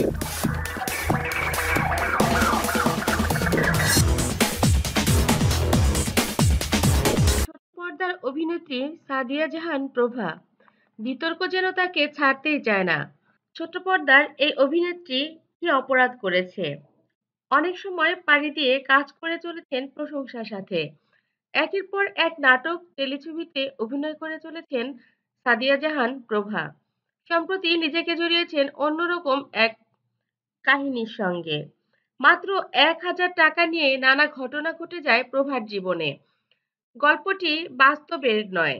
পর্দার অভিনেত্রী সাদিয়া জাহান প্রভা বিতর্ক যেন তাকে ছাড়তেই চায় না ছোট পর্দার এই অভিনেত্রী কি অপরাধ করেছে অনেক সময় পাড়ি দিয়ে কাজ করে চলেছেন প্রশংসার সাথে একের পর এক নাটক টেলিছবিতে অভিনয় করে চলেছেন সাদিয়া জাহান প্রভা সম্প্রতি নিজেকে জড়িয়েছেন অন্যরকম এক কাহিনীর সঙ্গে মাত্র এক হাজার টাকা নিয়ে নানা ঘটনা ঘটে যায় প্রভার জীবনে গল্পটি বাস্তবের নয়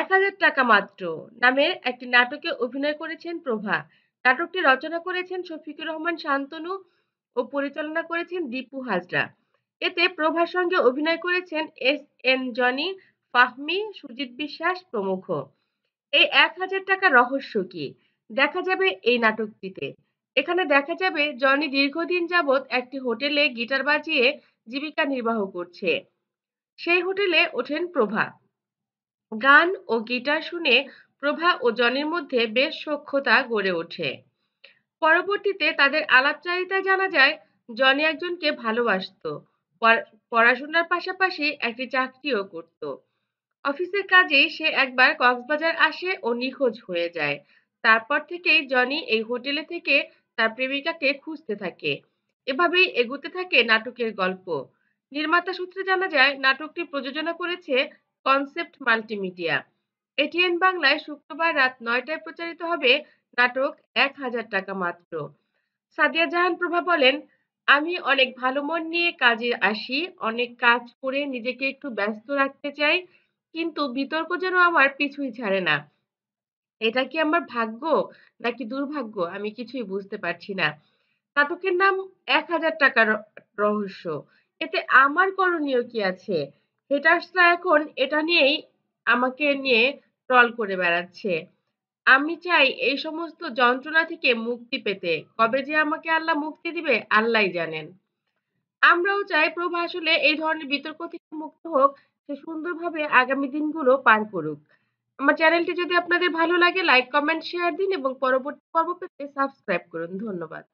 এক হাজার টাকা মাত্র নামের একটি নাটকে অভিনয় করেছেন প্রভা নাটকটি রচনা করেছেন শফিকুর রহমান শান্তনু ও পরিচালনা করেছেন দীপু হাজরা এতে প্রভার সঙ্গে অভিনয় করেছেন এস এন জনি ফাহমি সুজিত বিশ্বাস প্রমুখ এই এক হাজার টাকা রহস্য কি দেখা যাবে এই নাটকটিতে এখানে দেখা যাবে জনি দীর্ঘদিন যাবৎ একটি হোটেলে গিটার বাজিয়ে জীবিকা নির্বাহ করছে সেই হোটেলে ওঠেন প্রভা গান ও গিটার শুনে প্রভা ও জনির মধ্যে বেশ সক্ষতা গড়ে ওঠে পরবর্তীতে তাদের আলাপচারিতায় জানা যায় জনি একজনকে ভালোবাসত পড়াশোনার পাশাপাশি একটি চাকরিও করত অফিসের কাজেই সে একবার কক্সবাজার আসে ও নিখোঁজ হয়ে যায় তারপর থেকেই জনি এই হোটেলে থেকে তার প্রেমিকাকে খুঁজতে থাকে এভাবেই এগুতে থাকে নাটকের গল্প নির্মাতা সূত্রে জানা যায় নাটকটি প্রযোজনা করেছে কনসেপ্ট মাল্টিমিডিয়া এটিএন বাংলায় শুক্রবার রাত নয়টায় প্রচারিত হবে নাটক এক হাজার টাকা মাত্র সাদিয়া জাহান প্রভা বলেন আমি অনেক ভালো মন নিয়ে কাজে আসি অনেক কাজ করে নিজেকে একটু ব্যস্ত রাখতে চাই কিন্তু বিতর্ক যেন আমার পিছুই ছাড়ে না এটা কি আমার ভাগ্য নাকি দুর্ভাগ্য আমি কিছুই বুঝতে পারছি না নাটকের নাম এক হাজার টাকার রহস্য এতে আমার করণীয় কি আছে হেটার্সরা এখন এটা নিয়েই আমাকে নিয়ে ট্রল করে বেড়াচ্ছে আমি চাই এই সমস্ত যন্ত্রণা থেকে মুক্তি পেতে কবে যে আমাকে আল্লাহ মুক্তি দিবে আল্লাহ জানেন আমরাও চাই প্রভা আসলে এই ধরনের বিতর্ক থেকে মুক্ত হোক সে সুন্দরভাবে আগামী দিনগুলো পার করুক আমার চ্যানেলটি যদি আপনাদের ভালো লাগে লাইক কমেন্ট শেয়ার দিন এবং পরবর্তী পর্ব পেতে সাবস্ক্রাইব করুন ধন্যবাদ